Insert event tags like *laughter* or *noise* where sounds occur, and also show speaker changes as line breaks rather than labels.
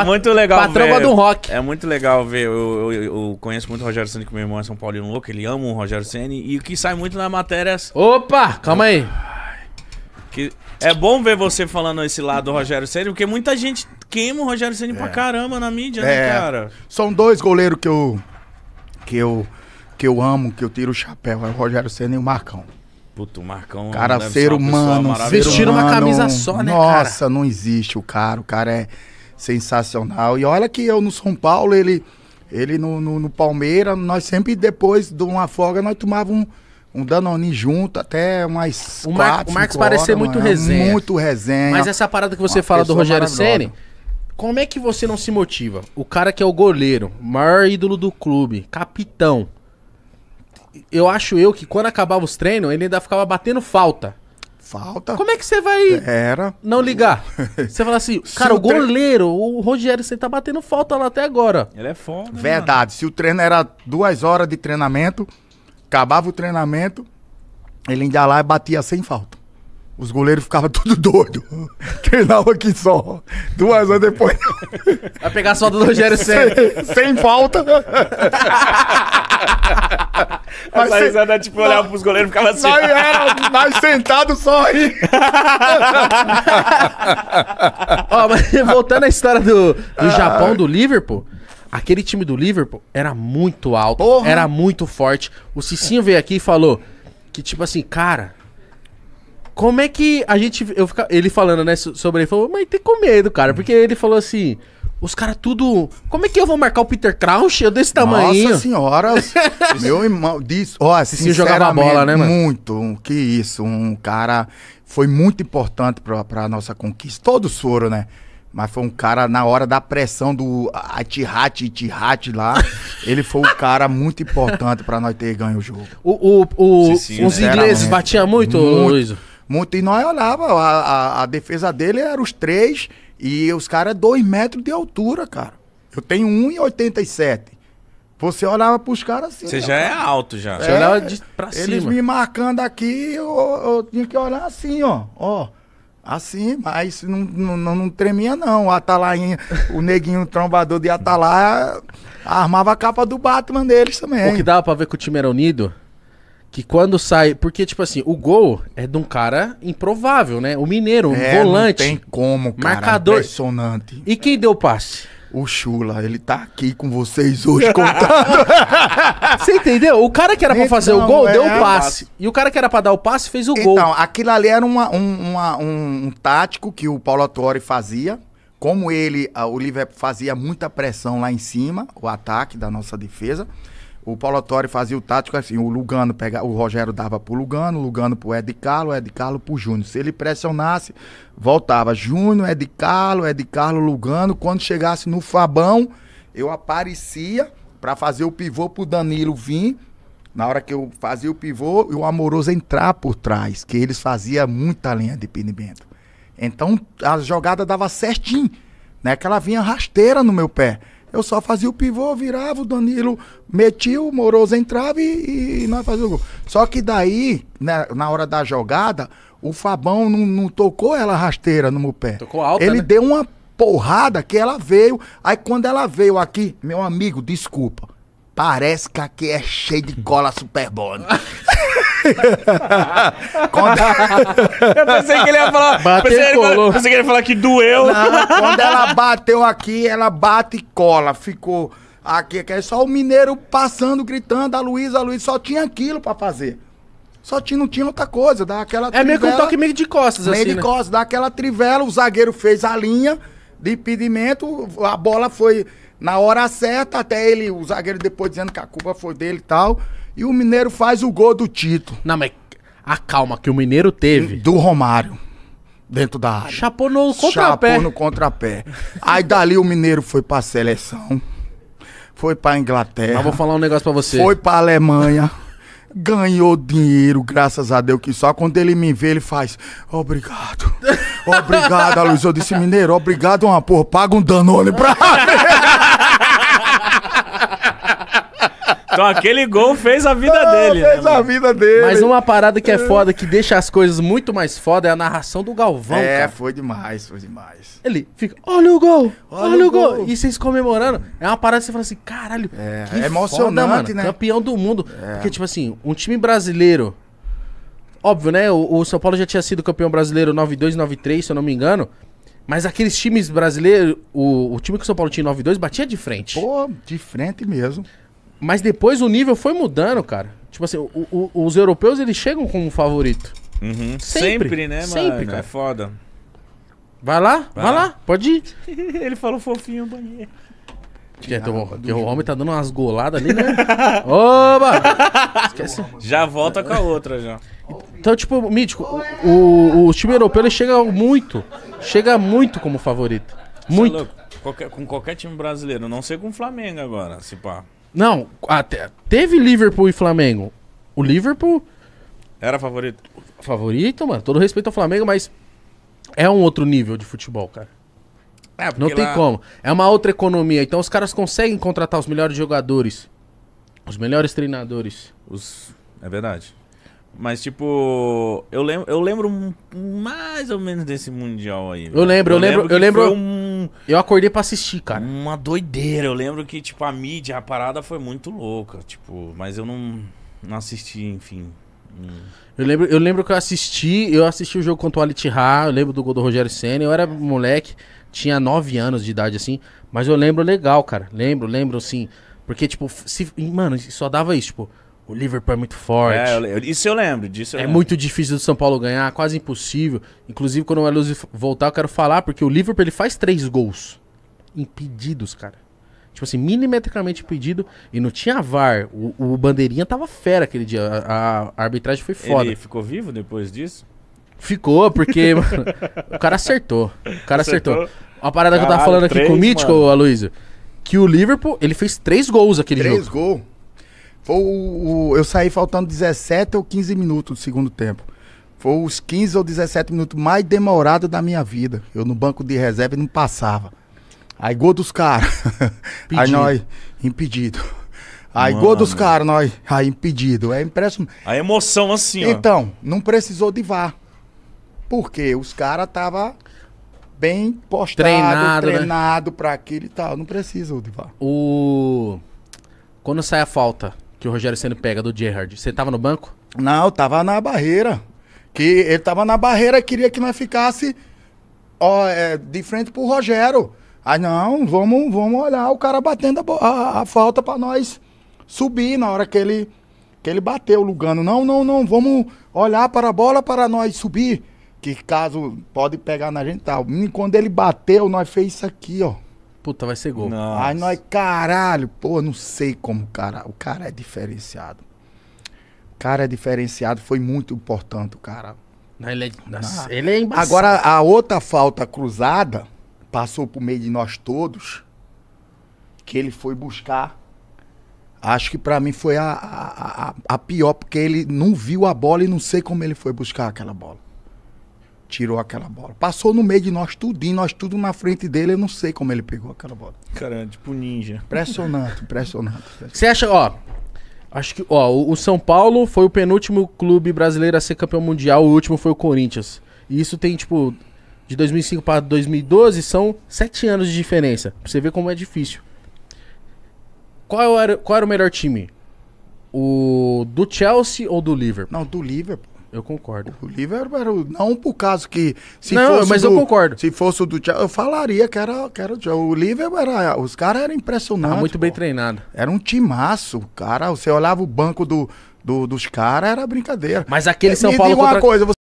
É muito legal Patrão ver. do rock. É muito legal ver. Eu, eu, eu conheço muito o Rogério Senni, que meu irmão é São Paulino louco. Ele ama o Rogério Senni. E o que sai muito na matéria... Opa, calma aí. Que é bom ver você falando esse lado do Rogério Senni, porque muita gente queima o Rogério Senni é. pra caramba na mídia, né, é. né, cara?
São dois goleiros que eu... Que eu... Que eu amo, que eu tiro o chapéu. É o Rogério Senna e o Marcão.
Puto, o Marcão. Cara, ser humano. vestindo uma camisa só, né, Nossa, cara? Nossa,
não existe o cara. O cara é sensacional. E olha que eu no São Paulo, ele, ele no, no, no Palmeiras, nós sempre depois de uma folga, nós tomávamos um, um Danone junto até umas o Mar quatro, O Marcos muito resenha. Muito resenha. Mas essa parada que você uma fala do Rogério Ceni
como é que você não se motiva? O cara que é o goleiro, maior ídolo do clube, capitão. Eu acho eu que quando acabava os treinos, ele ainda ficava batendo falta. Falta. Como é que você vai Era. não ligar? *laughs* Você fala assim, cara, o, o tre... goleiro, o Rogério, você tá batendo falta lá até agora. Ele é foda. Né, Verdade. Mano. Se o treino era duas horas de
treinamento, acabava o treinamento, ele ia lá e batia sem falta. Os goleiros ficavam *laughs* tudo doido. Treinava aqui só. Duas horas depois.
Vai pegar só do Rogério *laughs* sem, sem falta. Mas Essa risada, tipo, olhava pros goleiros e ficava assim. Nós, era,
mais sentado só
aí. Ó, mas voltando à história do, do ah. Japão, do Liverpool. Aquele time do Liverpool era muito alto, Porra. era muito forte. O Cicinho veio aqui e falou que, tipo assim, cara, como é que a gente. Eu fica, ele falando, né, sobre ele, falou, mas tem com medo, cara, porque ele falou assim: os caras tudo. Como é que eu vou marcar o Peter Crouch? Eu desse tamanho. Nossa senhora, *laughs* meu irmão. Diz, ó, assim, jogava bola, né, mano?
Muito. que isso. Um cara. Foi muito importante pra, pra nossa conquista. Todos foram, né? Mas foi um cara, na hora da pressão do Atihat, Itihat lá, *laughs* ele foi um cara muito importante para nós ter ganho o jogo.
O, o, o sim, sim, os né? ingleses batiam muito, muito Luiz?
Muito. E nós olhava, a, a, a defesa dele era os três e os caras, é 2 metros de altura, cara. Eu tenho 1,87. Você olhava pros caras assim. Você né, já é cara. é alto, já. Você é, olhava de, é, pra eles cima. Eles me marcando aqui, eu, eu, tinha que olhar assim, ó. Ó. Assim, mas não, não, não tremia, não. O Atalainha, o neguinho *laughs* trombador de Atalá, armava a capa do Batman deles também. O que dava
pra ver que o time era unido? Que quando sai. Porque, tipo assim, o gol é de um cara improvável, né? O Mineiro, um é, volante. Não tem
como, cara. Marcador. Impressionante. E quem deu o passe? O Chula, ele tá aqui com vocês hoje contando. *laughs*
Você entendeu? O cara que era pra fazer o então, gol é, deu o é, passe. E o cara que era pra dar o passe fez o então, gol. Então, aquilo ali era
uma, um, uma, um, um, tático que o Paulo Atuori fazia. Como ele, a, ah, o Liverpool fazia muita pressão lá em cima, o ataque da nossa defesa. O Paulo Autori fazia o tático assim, o Lugano pega, o Rogério dava pro Lugano, o Lugano pro Ed Carlo, o Ed Carlo pro Júnior. Se ele pressionasse, voltava Júnior, Ed Carlo, Ed Carlo, Lugano. Quando chegasse no Fabão, eu aparecia para fazer o pivô pro Danilo vir. Na hora que eu fazia o pivô, e o Amoroso entrar por trás, que eles faziam muita linha de pinimento. Então a jogada dava certinho, né? Que ela vinha rasteira no meu pé. Eu só fazia o pivô, virava, o Danilo metia, o Moroso entrava e, e nós fazíamos o gol. Só que daí, né, na hora da jogada, o Fabão não, não, tocou ela rasteira no meu pé. Tocou alta, Ele né? deu uma porrada que ela veio. Aí quando ela veio aqui, meu amigo, desculpa. Parece que aqui é cheio de cola superbone. *laughs* quando... Eu pensei que ele ia falar. Bateu pensei, ele pensei que ele ia falar
que doeu. Não, quando ela
bateu aqui, ela bate e cola. Ficou aqui, é só o mineiro passando, gritando, a Luísa, a Luísa, só tinha aquilo pra fazer. Só tinha, não tinha outra coisa. aquela é meio que um toque meio de costas, meio assim. Meio de né? costas, dá aquela trivela, o zagueiro fez a linha de impedimento, a bola foi na hora certa, até ele, o zagueiro depois dizendo que a culpa foi dele e tal. E o Mineiro faz o gol do título.
Não, mas a calma que o Mineiro teve. Do
Romário. Dentro da área. Chapou no contrapé. Chapou no contrapé. Aí dali o Mineiro foi pra seleção. Foi pra Inglaterra. Mas vou falar um negócio pra você. Foi pra Alemanha. ganhou dinheiro, graças a Deus, que só quando ele me vê, ele faz obrigado. Obrigado, Luiz. Eu disse, Mineiro, obrigado uma porra. Paga um danone
pra Então aquele gol fez a vida ah, dele. Né, fez né, a vida dele. Mas uma parada que é foda, que deixa as coisas muito mais foda, é a narração do Galvão, é, cara. foi demais, foi demais. Ele fica, olha o gol, olha, olha o gol. gol. E vocês comemorando, é uma parada que você fala assim, caralho, é, que é emocionante, foda, né? Campeão do mundo. É. Porque, tipo assim, um time brasileiro, óbvio, né? O, o São Paulo já tinha sido campeão brasileiro 92, 93, se eu não me engano. Mas aqueles times brasileiros, o, o time que o São Paulo tinha em 92 batia de frente. Pô, de frente mesmo. Mas depois o nível foi mudando, cara. Tipo assim, o, o, os europeus eles chegam como favorito. Uhum. Sempre, Sempre, né, mano? Sempre, cara. É foda. Vai lá, vai, vai lá. lá. pode ir. *laughs* Ele falou fofinho banheiro. É ah, é o, homem tá dando umas goladas ali, né? *laughs* Oba! Esquece. Já volta com a outra, já. Então, tipo, Mítico, o, o, o time europeu ele chega muito. Chega muito como favorito. É muito. É qualquer, com qualquer time brasileiro, não sei com o Flamengo agora, se pá. Não, até, teve Liverpool e Flamengo. O Liverpool. Era favorito. Favorito, mano. Todo respeito ao Flamengo, mas é um outro nível de futebol, cara. É, não tem lá... como. É uma outra economia. Então os caras conseguem contratar os melhores jogadores, os melhores treinadores. Os... É verdade. Mas, tipo, eu lembro, eu lembro mais ou menos desse Mundial aí. Eu lembro, eu, eu lembro, lembro eu lembro. Foi um eu acordei pra assistir, cara. Uma doideira. Eu lembro que, tipo, a mídia, a parada foi muito louca. Tipo, mas eu não, não assisti, enfim. Eu lembro, eu lembro que eu assisti, eu assisti o jogo contra o Alitra, eu lembro do gol do Rogério Senna, eu era moleque, tinha 9 anos de idade assim, mas eu lembro legal, cara. Lembro, lembro assim, porque tipo, se, mano, só dava isso, tipo, o Liverpool é muito forte. É, isso eu lembro, disso eu É lembro. muito difícil do São Paulo ganhar, quase impossível. Inclusive, quando o Eluzzi voltar, eu quero falar, porque o Liverpool ele faz três gols. Impedidos, cara. Tipo assim, milimetricamente impedido. E não tinha VAR. O, o bandeirinha tava fera aquele dia. A, a, arbitragem foi foda. Ele ficou vivo depois disso? Ficou, porque *laughs* mano, o cara acertou. O cara acertou. acertou. Uma parada Caralho, que eu tava falando três, aqui com o Mítico, Aloysio, que o Liverpool, ele fez três gols aquele três jogo.
Três gols? Foi o, o, eu saí faltando 17 ou 15 minutos do segundo tempo. Foi os 15 ou 17 minutos mais demorados da minha vida. Eu no banco de reserva não passava. Aí gol dos caras. *laughs* Aí nós, impedido. Aí Mano. gol dos caras, nós, aí impedido. É impressionante.
A emoção assim, ó. Então,
não precisou de vá Porque os caras tava bem postado, treinado, né? treinado né? para aquilo
e tal. Não precisa de vá. O quando sai a falta, que o Rogério sendo pega do Gerard. Você tava no banco? Não, tava na barreira. Que ele tava na barreira
e queria que nós ficasse ó, é, de frente pro Rogério. Aí não, vamos, vamos olhar o cara batendo a, a, a falta para nós subir na hora que ele que ele bateu o Lugano. Não, não, não, vamos olhar para a bola para nós subir, que caso pode pegar na gente tal. Tá. Quando ele bateu, nós fez isso aqui, ó puta, vai ser gol. Nossa. Aí nós, caralho, pô, não sei como, cara. O cara é diferenciado. O cara é diferenciado, foi muito importante,
cara. Não, ele, é, nossa, ele é Agora,
a outra falta cruzada passou por meio de nós todos, que ele foi buscar. Acho que para mim foi a, a, a, a pior, porque ele não viu a bola e não sei como ele foi buscar aquela bola tirou aquela bola. Passou no meio de nós tudinho, nós tudo na frente dele, eu não sei como ele pegou aquela bola.
Caramba, tipo ninja. Impressionante, impressionante. Você acha, ó, acho que, ó, o São Paulo foi o penúltimo clube brasileiro a ser campeão mundial, o último foi o Corinthians. E isso tem, tipo, de 2005 para 2012 são sete anos de diferença. Pra você ver como é difícil. Qual era, qual era o melhor time? O do Chelsea ou do Liverpool? Não, do Liverpool. Eu concordo. O Liverpool era não por
caso que. Se não, fosse mas do, eu concordo. Se fosse o do Thiago, eu falaria que era, que era o Thiago. O Liverpool era. Os caras eram impressionantes. Era muito pô. bem treinado. Era um timaço, cara. Você olhava o banco do, do dos caras, era brincadeira. Mas aquele é, São Paulo. Me diga uma coisa, você